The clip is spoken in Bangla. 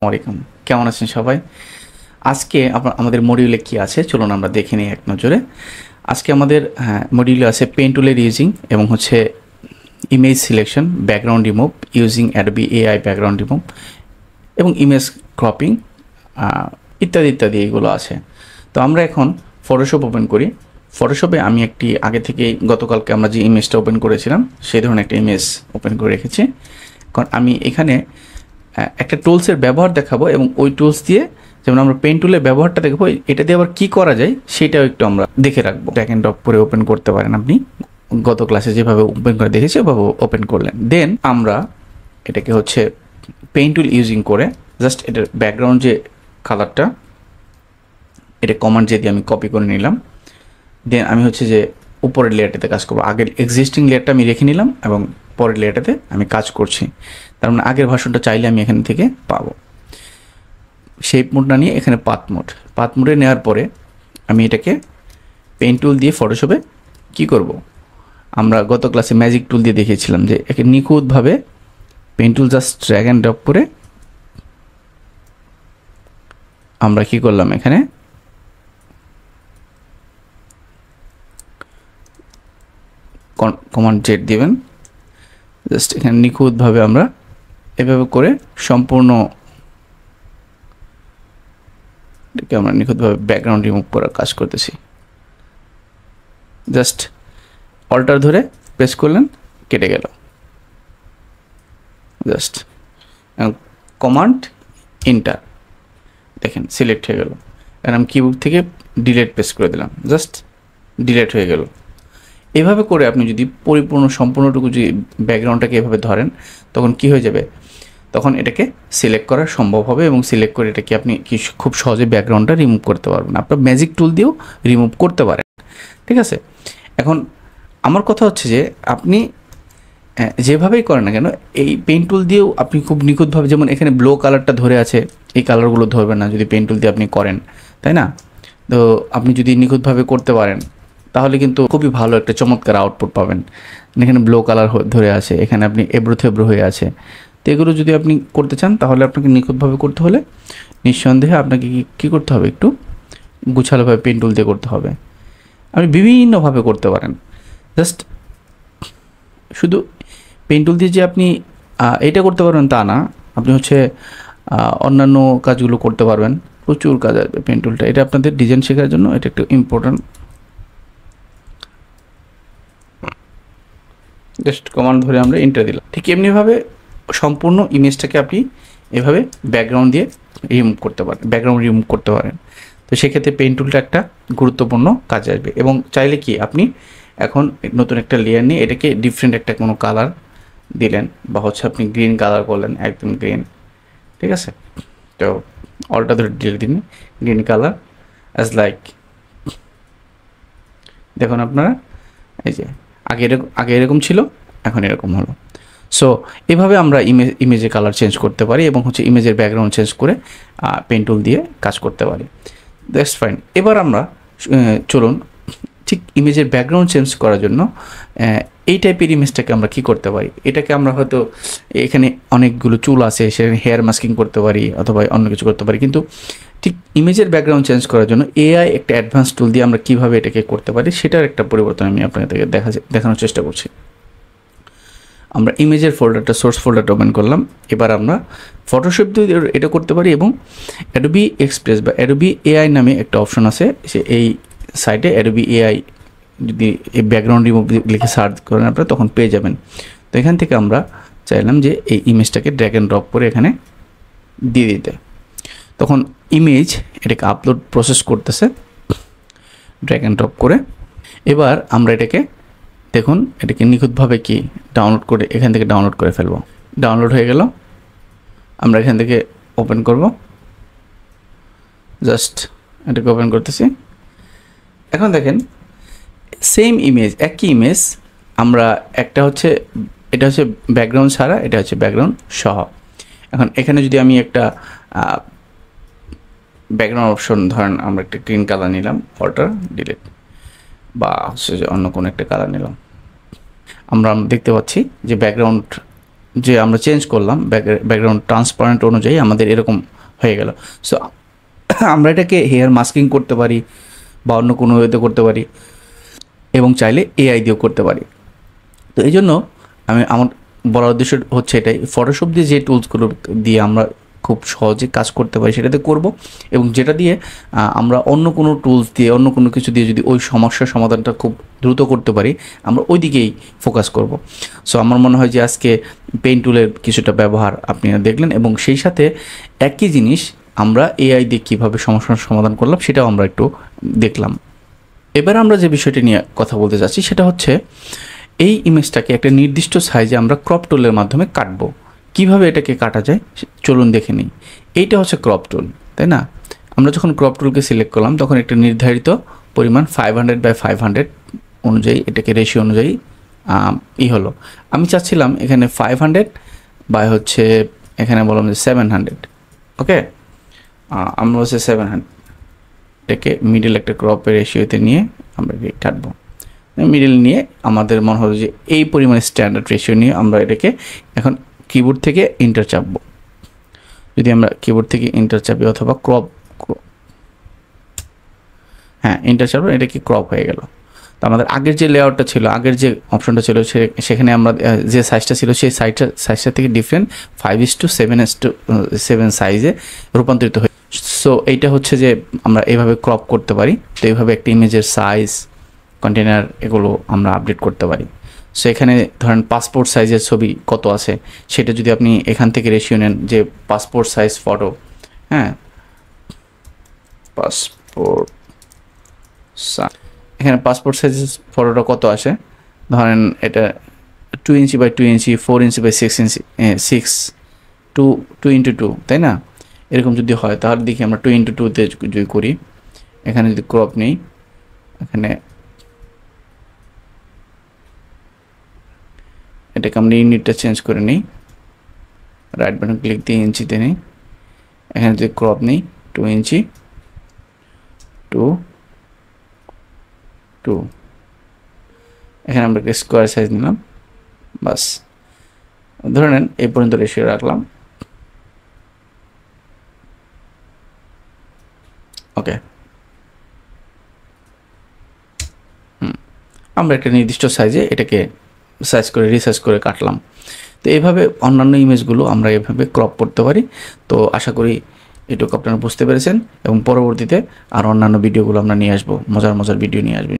আসসালামাইকুম কেমন আছেন সবাই আজকে আমাদের মডিউলে কি আছে চলুন আমরা দেখে নিই এক নজরে আজকে আমাদের মডিউলে হ্যাঁ, আছে পেন টুলের ইউজিং এবং হচ্ছে image selection background remove using Adobe AI background remove এবং ইমেজ ক্রপিং ইত্যাদি ইত্যাদি এইগুলো আছে তো আমরা এখন ফটোশপ ওপেন করি ফটোশপে আমি একটি আগে থেকে গতকালকে আমরা যে ইমেজটা ওপেন করেছিলাম সেই ধরনের একটা ইমেজ ওপেন করে রেখেছি কারণ আমি এখানে একটা টুলসের ব্যবহার দেখাবো এবং ওই টুলস দিয়ে যেমন আমরা পেন টুলের ব্যবহারটা দেখবো এটা দিয়ে আবার কী করা যায় সেটাও একটু আমরা দেখে রাখবো ব্যাক এন্ড পরে ওপেন করতে পারেন আপনি গত ক্লাসে যেভাবে ওপেন করে দেখেছি ওভাবে ওপেন করলেন দেন আমরা এটাকে হচ্ছে পেন টুল ইউজিং করে জাস্ট এটার ব্যাকগ্রাউন্ড যে কালারটা এটা কমান্ড যে দিয়ে আমি কপি করে নিলাম দেন আমি হচ্ছে যে উপরের লেয়ারটাতে কাজ করবো আগের এক্সিস্টিং লেয়ারটা আমি রেখে নিলাম এবং পরের লেয়ারটাতে আমি কাজ করছি তার মানে আগের ভাষণটা চাইলে আমি এখান থেকে পাবো শেপ মোড না নিয়ে এখানে পাত মোড পাত মোডে নেওয়ার পরে আমি এটাকে পেন টুল দিয়ে ফটোশপে কি করব। আমরা গত ক্লাসে ম্যাজিক টুল দিয়ে দেখিয়েছিলাম যে একে নিখুঁতভাবে pen tool just drag and drop করে আমরা কি করলাম এখানে কমান্ড জেট দিবেন জাস্ট এখানে নিখুঁতভাবে আমরা এভাবে করে সম্পূর্ণ এটাকে আমরা নিখুঁতভাবে ব্যাকগ্রাউন্ড রিমুভ করার কাজ করতেছি জাস্ট অল্টার ধরে প্রেস করলেন কেটে গেল জাস্ট কমান্ড ইন্টার দেখেন সিলেক্ট হয়ে গেল আর আমি কিবোর্ড থেকে ডিলেট প্রেস করে দিলাম জাস্ট ডিলেট হয়ে গেল এভাবে করে আপনি যদি পরিপূর্ণ সম্পূর্ণটুকু যদি ব্যাকগ্রাউন্ডটাকে এভাবে ধরেন তখন কি হয়ে যাবে তখন এটাকে সিলেক্ট করা সম্ভব হবে এবং সিলেক্ট করে এটাকে আপনি খুব সহজে ব্যাকগ্রাউন্ডটা রিমুভ করতে পারবেন আপনার ম্যাজিক টুল দিয়েও রিমুভ করতে পারেন ঠিক আছে এখন আমার কথা হচ্ছে যে আপনি যেভাবেই করেন না কেন এই পেন টুল দিয়েও আপনি খুব নিখুঁতভাবে যেমন এখানে ব্লো কালারটা ধরে আছে এই কালারগুলো ধরবেন না যদি পেন টুল দিয়ে আপনি করেন তাই না তো আপনি যদি নিখুঁতভাবে করতে পারেন তাহলে কিন্তু খুবই ভালো একটা চমৎকার আউটপুট পাবেন এখানে ব্লো কালার ধরে আছে এখানে আপনি এব্রো থেব্রো হয়ে আছে এগুলো যদি আপনি করতে চান তাহলে আপনাকে নিখুঁতভাবে করতে হলে নিঃসন্দেহে আপনাকে কী করতে হবে একটু গুছালোভাবে পেন টুল দিয়ে করতে হবে আপনি বিভিন্নভাবে করতে পারেন জাস্ট শুধু পেন টুল দিয়ে যে আপনি এটা করতে পারবেন তা না আপনি হচ্ছে অন্যান্য কাজগুলো করতে পারবেন প্রচুর কাজ আসবে পেন টুলটা এটা আপনাদের ডিজাইন শেখার জন্য এটা একটু ইম্পর্ট্যান্ট জাস্ট কমান্ড ধরে আমরা ইন্টার দিলাম ঠিক এমনিভাবে সম্পূর্ণ ইমেজটাকে আপনি এভাবে ব্যাকগ্রাউন্ড দিয়ে রিমুভ করতে পারেন ব্যাকগ্রাউন্ড রিমুভ করতে পারেন তো সেক্ষেত্রে পেন টুলটা একটা গুরুত্বপূর্ণ কাজ আসবে এবং চাইলে কি আপনি এখন নতুন একটা লেয়ার নিয়ে এটাকে ডিফারেন্ট একটা কোনো কালার দিলেন বা হচ্ছে আপনি গ্রিন কালার করলেন একদম গ্রিন ঠিক আছে তো অলটা ধরে ডিলে দিন গ্রিন কালার অ্যাজ লাইক দেখুন আপনারা এই যে আগে এরকম আগে এরকম ছিল এখন এরকম হলো সো এভাবে আমরা ইমেজ ইমেজে কালার চেঞ্জ করতে পারি এবং হচ্ছে ইমেজের ব্যাকগ্রাউন্ড চেঞ্জ করে পেন টুল দিয়ে কাজ করতে পারি দ্যাটস ফাইন এবার আমরা চলুন ঠিক ইমেজের ব্যাকগ্রাউন্ড চেঞ্জ করার জন্য এই টাইপের ইমেজটাকে আমরা কি করতে পারি এটাকে আমরা হয়তো এখানে অনেকগুলো চুল আছে সেখানে হেয়ার মাস্কিং করতে পারি অথবা অন্য কিছু করতে পারি কিন্তু ঠিক ইমেজের ব্যাকগ্রাউন্ড চেঞ্জ করার জন্য এআই একটা অ্যাডভান্স টুল দিয়ে আমরা কীভাবে এটাকে করতে পারি সেটার একটা পরিবর্তন আমি আপনাদেরকে দেখা দেখানোর চেষ্টা করছি আমরা ইমেজের ফোল্ডারটা সোর্স ফোল্ডারটা ওপেন করলাম এবার আমরা ফটোশপ দিয়ে এটা করতে পারি এবং অ্যাডোবি এক্সপ্রেস বা অ্যাডোবি এআই নামে একটা অপশন আছে সে এই সাইটে অ্যাডোবি এআই যদি এই ব্যাকগ্রাউন্ড রিমুভ লিখে সার্চ করেন আপনারা তখন পেয়ে যাবেন তো এখান থেকে আমরা চাইলাম যে এই ইমেজটাকে ড্র্যাগ অ্যান্ড ড্রপ করে এখানে দিয়ে দিতে তখন ইমেজ এটাকে আপলোড প্রসেস করতেছে ড্র্যাগ অ্যান্ড ড্রপ করে এবার আমরা এটাকে দেখুন এটাকে নিখুঁতভাবে কি ডাউনলোড করে এখান থেকে ডাউনলোড করে ফেলবো ডাউনলোড হয়ে গেল আমরা এখান থেকে ওপেন করব জাস্ট এটাকে ওপেন করতেছি এখন দেখেন সেম ইমেজ একই ইমেজ আমরা একটা হচ্ছে এটা হচ্ছে ব্যাকগ্রাউন্ড ছাড়া এটা হচ্ছে ব্যাকগ্রাউন্ড সহ এখন এখানে যদি আমি একটা ব্যাকগ্রাউন্ড অপশন ধরেন আমরা একটা গ্রিন কালার নিলাম অর্ডার ডিলিট বা হচ্ছে যে অন্য কোনো একটা কালার নিলাম আমরা দেখতে পাচ্ছি যে ব্যাকগ্রাউন্ড যে আমরা চেঞ্জ করলাম ব্যাকগ্রাউন্ড ট্রান্সপারেন্ট অনুযায়ী আমাদের এরকম হয়ে গেল সো আমরা এটাকে হেয়ার মাস্কিং করতে পারি বা অন্য কোনো ওয়েতে করতে পারি এবং চাইলে এআই দিয়েও করতে পারি তো এই জন্য আমি আমার বলার উদ্দেশ্য হচ্ছে এটাই ফটোশপ দিয়ে যে টুলসগুলো দিয়ে আমরা খুব সহজে কাজ করতে পারি সেটাতে করব এবং যেটা দিয়ে আমরা অন্য কোনো টুলস দিয়ে অন্য কোনো কিছু দিয়ে যদি ওই সমস্যার সমাধানটা খুব দ্রুত করতে পারি আমরা ওই দিকেই ফোকাস করব সো আমার মনে হয় যে আজকে পেন টুলের কিছুটা ব্যবহার আপনি দেখলেন এবং সেই সাথে একই জিনিস আমরা এআই দিয়ে কীভাবে সমস্যার সমাধান করলাম সেটাও আমরা একটু দেখলাম এবার আমরা যে বিষয়টি নিয়ে কথা বলতে যাচ্ছি সেটা হচ্ছে এই ইমেজটাকে একটা নির্দিষ্ট সাইজে আমরা ক্রপ টুলের মাধ্যমে কাটবো কিভাবে এটাকে কাটা যায় চলুন দেখে নিই এইটা হচ্ছে ক্রপ টুল তাই না আমরা যখন ক্রপ টুলকে সিলেক্ট করলাম তখন একটা নির্ধারিত পরিমাণ five hundred by five hundred অনুযায়ী এটাকে রেশিও অনুযায়ী ই হলো আমি চাচ্ছিলাম এখানে ফাইভ হান্ড্রেড বাই হচ্ছে এখানে বললাম যে সেভেন হান্ড্রেড ওকে আমরা হচ্ছে সেভেন হান্ড্রেড এটাকে মিডিল একটা ক্রপের রেশিওতে নিয়ে আমরা কাটবো মিডিল নিয়ে আমাদের মনে হলো যে এই পরিমাণে স্ট্যান্ডার্ড রেশিও নিয়ে আমরা এটাকে এখন কিবোর্ড থেকে এন্টার চাপব যদি আমরা কিবোর্ড থেকে এন্টার চাপি অথবা ক্রপ হ্যাঁ এন্টার চাপ এটা কি ক্রপ হয়ে গেল তো আমাদের আগের যে লেআউটটা ছিল আগের যে অপশনটা ছিল সেখানে আমরা যে সাইজটা ছিল সেই সাইজটা সাইজটা থেকে different five is to seven is to seven সাইজে রূপান্তরিত হয়ে সো এইটা হচ্ছে যে আমরা এভাবে ক্রপ করতে পারি তো এইভাবে একটা ইমেজের সাইজ কন্টেনার এগুলো আমরা আপডেট করতে পারি সো এখানে ধরেন পাসপোর্ট সাইজের ছবি কত আছে সেটা যদি আপনি এখান থেকে রেশিও নেন যে পাসপোর্ট সাইজ ফটো হ্যাঁ পাসপোর্ট এখানে পাসপোর্ট সাইজের ফটোটা কত আসে ধরেন এটা two inch by two inch four inch by six inch six two two into two তাই না এরকম যদি হয় তাহলে দেখি আমরা টু ইন্টু টুতে যদি করি এখানে যদি ক্রপ নেই এখানে এটাকে আমরা ইউনিটটা চেঞ্জ করে নিই রাইট বাটন ক্লিক দিয়ে ইঞ্চিতে নিই এখানে যদি ক্রপ নিই টু ইঞ্চি টু টু এখানে আমরা একটা স্কোয়ার সাইজ নিলাম বাস ধরে নেন এই পর্যন্ত রেশিও রাখলাম ওকে আমরা একটা নির্দিষ্ট সাইজে এটাকে সাইজ করে রিসাইজ করে কাটলাম তো এইভাবে অন্যান্য ইমেজগুলো আমরা এভাবে ক্রপ করতে পারি তো আশা করি এটুকু আপনারা বুঝতে পেরেছেন এবং পরবর্তীতে আর অন্যান্য ভিডিওগুলো আমরা নিয়ে আসবো মজার মজার ভিডিও নিয়ে আসবো